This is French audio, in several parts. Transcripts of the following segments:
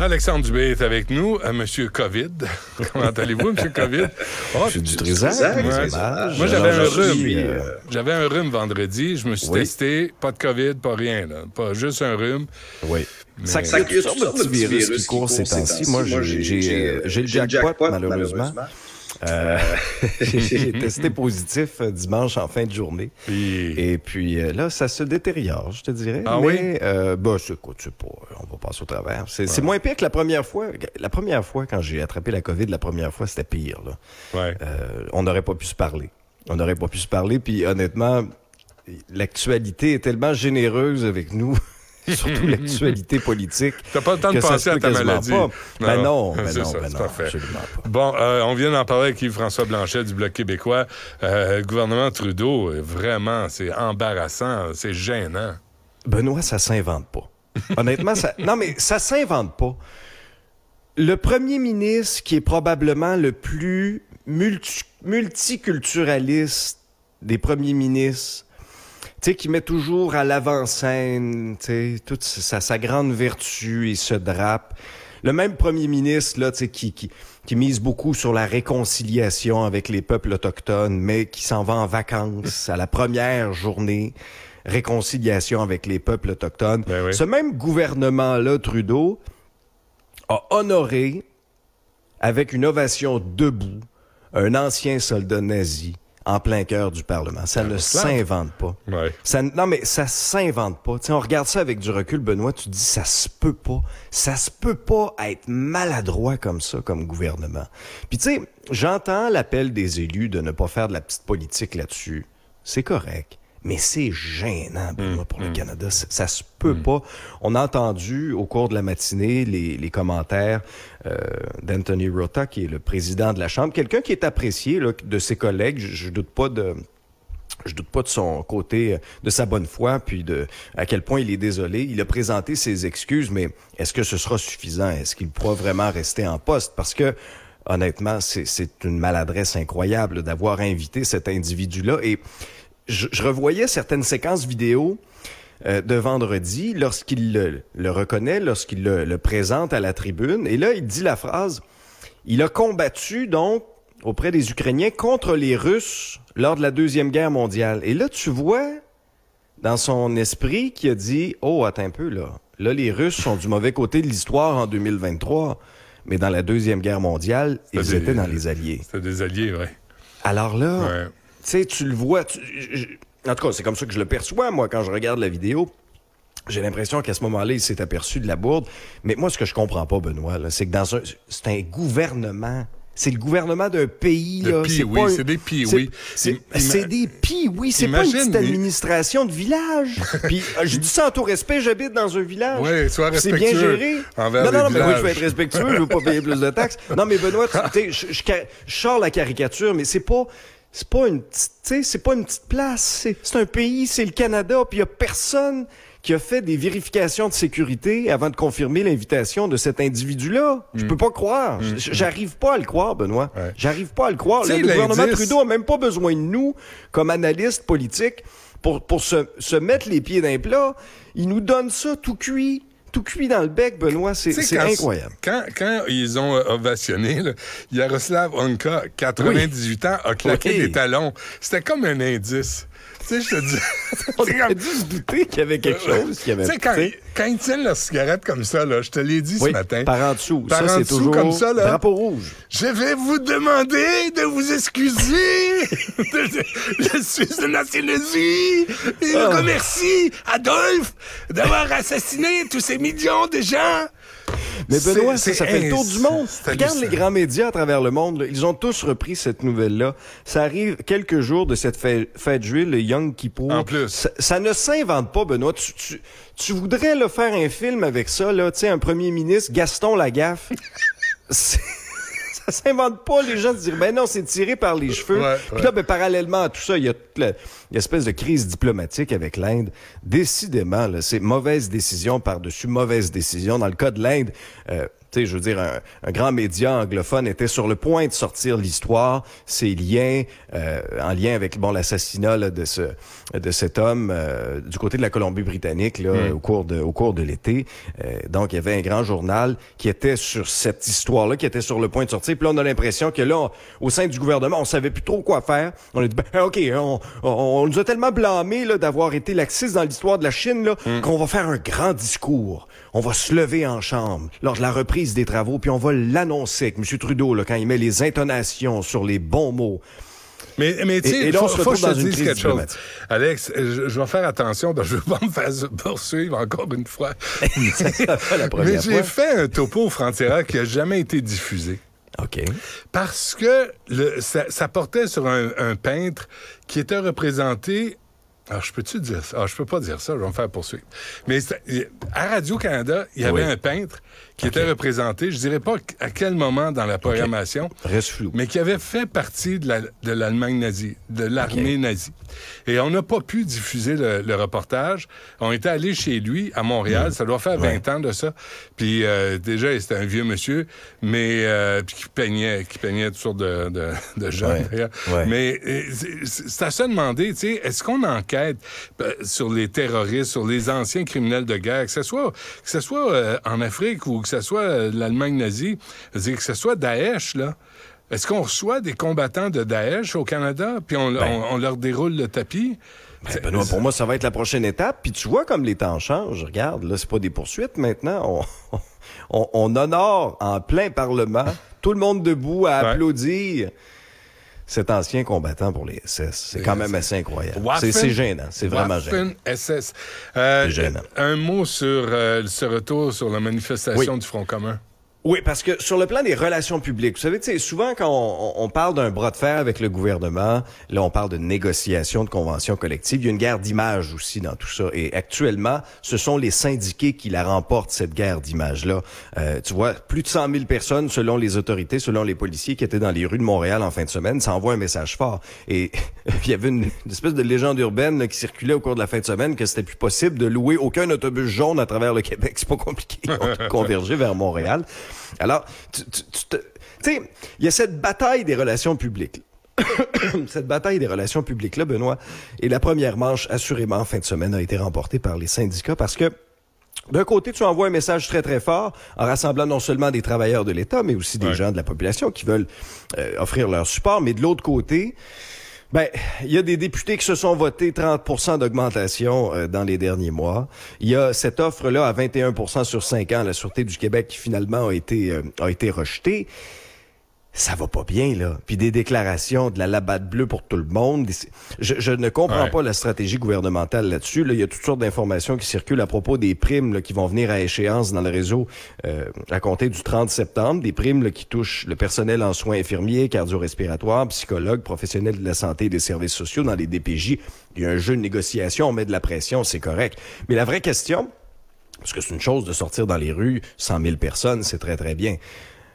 Alexandre Dubé est avec nous. Euh, Monsieur COVID. Comment allez-vous, Monsieur COVID? Oh, je du trésor. Moi, j'avais un rhume. Euh, j'avais un rhume vendredi. Je me suis testé. Pas de COVID, pas rien. Pas juste un rhume. Oui. Mais... Ça, ça toutes de virus qui courent ces temps Moi, j'ai euh, le jackpot, malheureusement. Euh, j'ai testé positif euh, dimanche en fin de journée. Et puis euh, là, ça se détériore, je te dirais. Ah mais, oui? Bah, c'est pas, on va passer au travers. C'est, moins pire que la première fois. La première fois, quand j'ai attrapé la COVID, la première fois, c'était pire. Là. on n'aurait pas pu se parler. On n'aurait pas pu se parler. Puis honnêtement, l'actualité est tellement généreuse avec nous. surtout l'actualité politique. T'as pas le temps de penser à ta maladie. Mais ben non, non, ben non, ben absolument pas. Bon, euh, on vient d'en parler avec Yves-François Blanchet du Bloc québécois. le euh, gouvernement Trudeau, euh, vraiment, c'est embarrassant, c'est gênant. Benoît, ça s'invente pas. Honnêtement, ça... non, mais ça s'invente pas. Le premier ministre qui est probablement le plus multiculturaliste des premiers ministres sais, qui met toujours à l'avant-scène, tu toute sa, grande vertu et se drape. Le même premier ministre, là, tu sais, qui, qui, qui mise beaucoup sur la réconciliation avec les peuples autochtones, mais qui s'en va en vacances à la première journée réconciliation avec les peuples autochtones. Ben ce même gouvernement-là, Trudeau, a honoré avec une ovation debout un ancien soldat nazi en plein cœur du Parlement. Ça ah, ne s'invente pas. Ça, non, mais ça s'invente pas. on regarde ça avec du recul, Benoît, tu dis, ça se peut pas. Ça se peut pas être maladroit comme ça, comme gouvernement. Puis tu sais, j'entends l'appel des élus de ne pas faire de la petite politique là-dessus. C'est correct. Mais c'est gênant, mm, pour le mm. Canada. Ça, se peut mm. pas. On a entendu au cours de la matinée les, commentaires euh, d'Anthony Rota, qui est le président de la Chambre, quelqu'un qui est apprécié là, de ses collègues. Je, ne doute pas de je doute pas de son côté, euh, de sa bonne foi, puis de à quel point il est désolé. Il a présenté ses excuses, mais est-ce que ce sera suffisant? Est-ce qu'il pourra vraiment rester en poste? Parce que honnêtement, c'est une maladresse incroyable d'avoir invité cet individu-là. Et je, revoyais certaines séquences vidéo euh, de vendredi lorsqu'il le, reconnaît, lorsqu'il le, présente à la tribune. Et là, il dit la phrase, il a combattu donc auprès des Ukrainiens contre les Russes lors de la Deuxième Guerre mondiale. Et là, tu vois dans son esprit qui a dit, oh, attends un peu là, là, les Russes sont du mauvais côté de l'histoire en 2023, mais dans la Deuxième Guerre mondiale, ils étaient dans les Alliés. C'était des Alliés, oui. Alors là... Tu sais, tu le vois. en tout cas, c'est comme ça que je le perçois, moi, quand je regarde la vidéo. J'ai l'impression qu'à ce moment-là, il s'est aperçu de la bourde. Mais moi, ce que je comprends pas, Benoît, c'est que dans un, c'est un gouvernement c'est le gouvernement d'un pays. là. C'est oui, c'est des oui. C'est des oui. C'est pas une petite administration de village. Puis euh, je dis ça en tout respect, j'habite dans un village. Oui, sois respectueux. C'est bien géré. non, non, non, mais oui, je vais être respectueux, je veux pas payer plus de taxes. Non, mais Benoît, tu sais, je, je sors la caricature, mais c'est pas, c'est pas une petite, c'est pas une petite place. C'est un pays, c'est le Canada, puis il y a personne qui a fait des vérifications de sécurité avant de confirmer l'invitation de cet individu-là. Je hmm. peux pas croire. Hmm. J'arrive pas à le croire, Benoît. J'arrive pas à le croire. le gouvernement Trudeau a même pas besoin de nous comme analystes politiques pour, pour se, se mettre les pieds d'un plat. Il nous donne ça tout cuit tout cuit dans le bec, Benoît. C'est incroyable. Quand, ils ont euh, ovationné, Yaroslav Onka, 98 ans, a claqué des talons. C'était comme un indice. Tu sais, je te dis. On aurait dû se douter qu'il y avait quelque chose qui avait. Tu sais, quand, ils il leur la cigarette comme ça, là, je te l'ai dit ce matin. Par en dessous. ça, c'est toujours. Comme ça, là, drapeau rouge. Je vais vous demander de vous excuser. je suis de nationalité et je oh. remercie Adolphe d'avoir assassiné tous ces millions de gens. Mais Benoît, ça, ça fait le tour du monde. Regarde les grands médias à travers le monde. ils ont tous repris cette nouvelle-là. Ça arrive quelques jours de cette fête, fête juive, le Young pour. En plus. Ça, ne s'invente pas, Benoît. Tu, voudrais le faire un film avec ça, là. Tu sais, un premier ministre, Gaston Lagaffe. C'est ça s'invente pas. Les gens se disent, ben non, c'est tiré par les cheveux. Puis là, ben, parallèlement à tout ça, il y a toute l'espèce de crise diplomatique avec l'Inde. Décidément, c'est mauvaise décision par-dessus mauvaise décision. Dans le cas de l'Inde, euh, je veux dire, un, grand média anglophone était sur le point de sortir l'histoire, ses liens, euh, en lien avec bon l'assassinat de ce de cet homme euh, du côté de la Colombie-Britannique là, mm. au cours de au cours de l'été. Euh, donc, il y avait un grand journal qui était sur cette histoire-là, qui était sur le point de sortir. Puis là, on a l'impression que là, au sein du gouvernement, on savait plus trop quoi faire. On a dit, ben, ok, on, nous a tellement blâmés là d'avoir été laxiste dans l'histoire de la Chine là mm. qu'on va faire un grand discours on va se lever en chambre lors de la reprise des travaux, puis on va l'annoncer avec M. Trudeau, là, quand il met les intonations sur les bons mots. Mais, mais tu sais, faut, faut que je te quelque chose. Alex, je, vais faire attention, donc je ne vais pas me faire poursuivre encore une fois. mais j'ai fait un topo frontière qui n'a jamais été diffusé. OK. Parce que le, ça, portait sur un, un peintre qui était représenté alors, ah, je peux-tu dire ça? Ah, je peux pas dire ça, je vais me faire poursuivre. Mais à Radio-Canada, il y avait un peintre qui était représenté, je dirais pas à quel moment dans la programmation, Reste flou. mais qui avait fait partie de l'Allemagne nazie, de l'armée nazie. Et on n'a pas pu diffuser le, reportage. On était allé chez lui à Montréal, mm. ça doit faire 20 ans de ça. Puis euh, déjà, c'était un vieux monsieur, mais euh, qui peignait, qui peignait toutes sortes de, gens. Mais ça euh, se demander, tu sais, est-ce qu'on enquête euh, sur les terroristes, sur les anciens criminels de guerre, que ce soit, que ce soit euh, en Afrique ou que ce soit euh, l'Allemagne nazie, que ce soit Daesh, là. Est-ce qu'on reçoit des combattants de Daesh au Canada, puis on, ben. leur déroule le tapis? Ben, Benoît, pour moi, ça va être la prochaine étape. Puis tu vois comme les temps changent. Regarde, là, c'est pas des poursuites maintenant. On, honore en plein Parlement, tout le monde debout à applaudir cet ancien combattant pour les SS. C'est quand même assez incroyable. C'est gênant, c'est vraiment gênant. SS. Euh, gênant. Un mot sur euh, ce retour sur la manifestation du Front commun. Oui, parce que sur le plan des relations publiques, vous savez, souvent quand on, on parle d'un bras de fer avec le gouvernement, là on parle de négociation de conventions collectives, il y a une guerre d'image aussi dans tout ça. Et actuellement, ce sont les syndiqués qui la remportent, cette guerre d'image-là. Euh, tu vois, plus de 100 000 personnes, selon les autorités, selon les policiers qui étaient dans les rues de Montréal en fin de semaine, ça envoie un message fort. Et il y avait une, espèce de légende urbaine qui circulait au cours de la fin de semaine que c'était plus possible de louer aucun autobus jaune à travers le Québec. C'est pas compliqué. On converger vers Montréal. Alors, tu, sais, il y a cette bataille des relations publiques. cette bataille des relations publiques-là, Benoît, et la première manche, assurément, fin de semaine, a été remportée par les syndicats parce que d'un côté, tu envoies un message très très fort en rassemblant non seulement des travailleurs de l'État, mais aussi des gens de la population qui veulent euh, offrir leur support. Mais de l'autre côté, ben, il y a des députés qui se sont votés 30 d'augmentation euh, dans les derniers mois. Il y a cette offre-là à 21 sur 5 ans, la Sûreté du Québec, qui finalement a été, euh, a été rejetée ça va pas bien, là. Puis des déclarations de la labade bleue pour tout le monde. Je, ne comprends pas la stratégie gouvernementale là-dessus. il y a toutes sortes d'informations qui circulent à propos des primes qui vont venir à échéance dans le réseau euh, à compter du 30 septembre. Des primes qui touchent le personnel en soins infirmiers, cardio-respiratoires, psychologues, professionnels de la santé et des services sociaux dans les DPJ. Il y a un jeu de négociation, on met de la pression, c'est correct. Mais la vraie question, parce que c'est une chose de sortir dans les rues, 100 000 personnes, c'est très, très bien.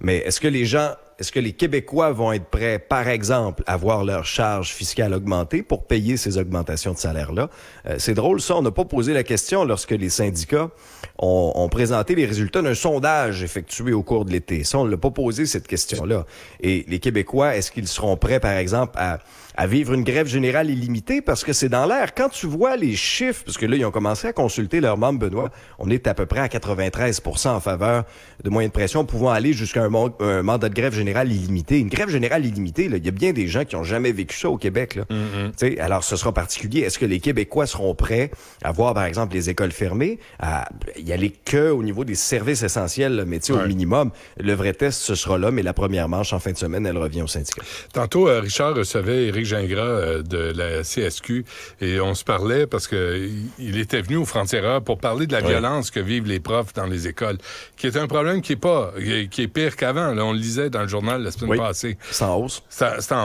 Mais est-ce que les gens est-ce que les Québécois vont être prêts, par exemple, à voir leur charge fiscale augmenter pour payer ces augmentations de salaire-là? Euh, c'est drôle, ça. On n'a pas posé la question lorsque les syndicats ont, présenté les résultats d'un sondage effectué au cours de l'été. Ça, on ne l'a pas posé, cette question-là. Et les Québécois, est-ce qu'ils seront prêts, par exemple, à, vivre une grève générale illimitée? Parce que c'est dans l'air. Quand tu vois les chiffres, parce que là, ils ont commencé à consulter leurs membres, Benoît, on est à peu près à 93 en faveur de moyens de pression pouvant aller jusqu'à un, un mandat de grève générale générale illimitée. Une grève générale illimitée, il y a bien des gens qui n'ont jamais vécu ça au Québec. Là. Mm-hmm. Alors, ce sera particulier. Est-ce que les Québécois seront prêts à voir, par exemple, les écoles fermées, à y aller que au niveau des services essentiels, mais au minimum? Le vrai test, ce sera là, mais la première manche, en fin de semaine, elle revient au syndicat. Tantôt, euh, Richard recevait Éric Gingras euh, de la CSQ et on se parlait parce que il était venu aux frontières pour parler de la violence que vivent les profs dans les écoles, qui est un problème qui est pas, qui est pire qu'avant. On le lisait dans le journal la semaine passée. C'est en hausse.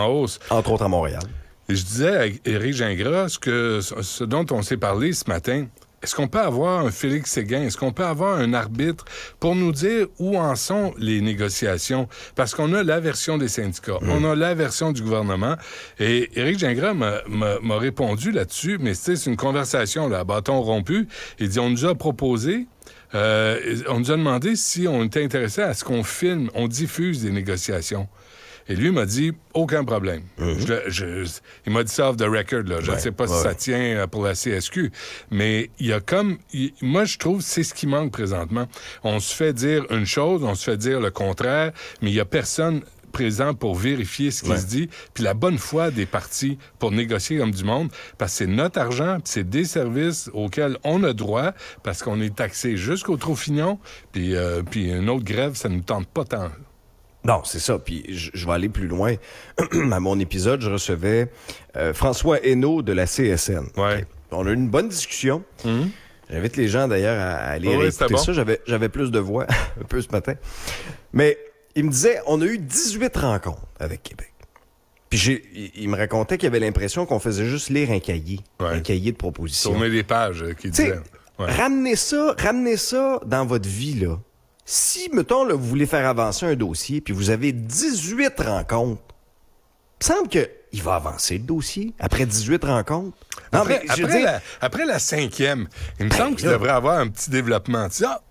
hausse. Entre autres à Montréal. je disais à Éric Gingras que ce dont on s'est parlé ce matin, est-ce qu'on peut avoir un Félix Séguin? Est-ce qu'on peut avoir un arbitre pour nous dire où en sont les négociations? Parce qu'on a la version des syndicats, mm. on a la version du gouvernement. Et Éric Gingras m'a répondu là-dessus, mais c'est une conversation là, bâton rompu. Il dit, on nous a proposé euh, on nous a demandé si on était intéressé à ce qu'on filme, on diffuse des négociations. Et lui m'a dit aucun problème. Mhm. je, il m'a dit ça the record. Là. Je ne sais pas si ça tient euh, pour la CSQ. Mais il y a comme. moi, je trouve c'est ce qui manque présentement. On se fait dire une chose, on se fait dire le contraire, mais il n'y a personne présent pour vérifier ce qui se dit, puis la bonne foi des partis pour négocier comme du monde, parce que c'est notre argent, c'est des services auxquels on a droit, parce qu'on est taxé jusqu'au troufinon, euh, puis, une autre grève, ça nous tente pas tant. Non, c'est ça. Puis je vais aller plus loin. à mon épisode, je recevais euh, François Hainaut de la CSN. Ouais. On a eu une bonne discussion. Hum. J'invite les gens d'ailleurs à aller oui, écouter ça. J'avais plus de voix un peu ce matin. Mais il me disait on a eu 18 rencontres avec Québec. Puis il me racontait qu'il avait l'impression qu'on faisait juste lire un cahier, un cahier de propositions. met des pages, euh, qui disait. Ramenez ça, ramenez ça dans votre vie là. Si mettons vous voulez faire avancer un dossier puis vous avez 18 rencontres, il semble que il va avancer le dossier après 18 rencontres. après, la, cinquième, il me ben semble qu'il devrait avoir un petit développement. ah,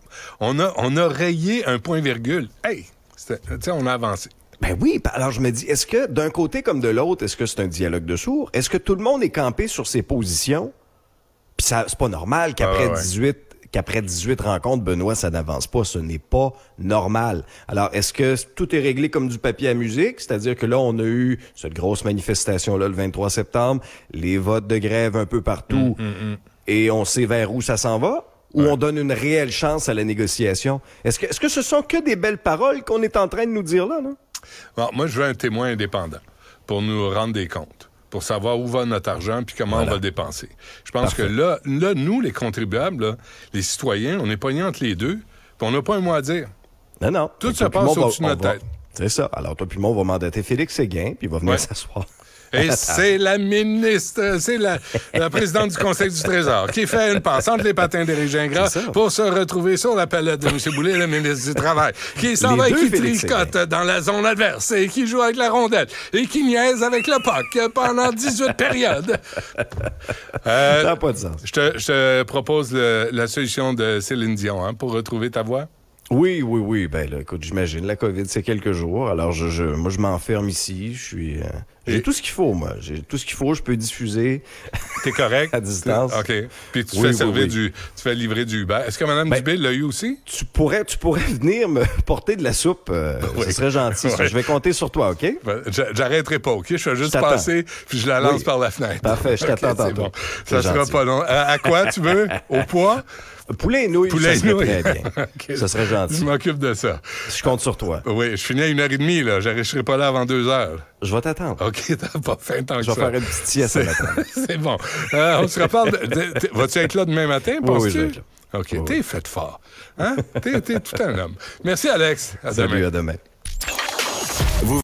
on a, on a rayé un point virgule. Hey, on a avancé. Ben oui, alors je me dis, est-ce que d'un côté comme de l'autre, est-ce que c'est un dialogue de sourds? Est-ce que tout le monde est campé sur ses positions? Puis c'est pas normal qu'après 18 ah qu'après 18 rencontres, Benoît, ça n'avance pas. Ce n'est pas normal. Alors, est-ce que tout est réglé comme du papier à musique? C'est-à-dire que là, on a eu cette grosse manifestation-là le 23 septembre, les votes de grève un peu partout, hum, hum, hum. et on sait vers où ça s'en va? où on donne une réelle chance à la négociation. Est-ce que, ce que ce sont que des belles paroles qu'on est en train de nous dire là, non? moi, je veux un témoin indépendant pour nous rendre des comptes pour savoir où va notre argent puis comment on va le dépenser. Je pense que là, nous, les contribuables, les citoyens, on est pognés entre les deux, puis on n'a pas un mot à dire. Non, non. Tout se passe au-dessus de notre tête. C'est ça. Alors, toi, puis moi, on va mandater Félix Séguin, puis il va venir s'asseoir. Et c'est la ministre, c'est la, la, présidente du Conseil du Trésor qui fait une passe entre les patins d'Éric Gingras pour se retrouver sur la palette de M. Boulet, le ministre du Travail, qui s'en va et qui tricote dans la zone adverse et qui joue avec la rondelle et qui niaise avec le POC pendant 18 périodes. ça euh, n'a pas de sens. Je te, propose la solution de Céline Dion hein, pour retrouver ta voix. Oui, oui, oui. Ben écoute, j'imagine la COVID, c'est quelques jours. Alors, je, moi, je m'enferme ici. Je suis, euh, j'ai tout ce qu'il faut, moi. J'ai tout ce qu'il faut. Je peux diffuser. T'es correct. à distance. OK. Puis tu fais du. Tu fais livrer du Uber. Est-ce que Mme ben, Dubé l'a eu aussi? Tu pourrais, tu pourrais venir me porter de la soupe. Euh, ce serait gentil. Je vais compter sur toi, OK? Ben, j'arrêterai pas, OK? Je vais juste passer puis je la lance par la fenêtre. Parfait, je t'attends Ça sera pas long. À, quoi tu veux? Au poids? Poulet et nouilles, Poulet ça serait très bien. Ça serait gentil. Je m'occupe de ça. Je compte sur toi. Oui, je finis à une heure et demie, là. J'arriverai pas là avant deux heures. Je vais t'attendre. OK, t'as pas faim tant que Je vais faire une petite sieste C'est bon. Euh, on se reparle. Vas-tu être là demain matin, penses-tu? Oui, OK, t'es fait fort. Hein? T'es tout un homme. Merci, Alex. Salut, à demain.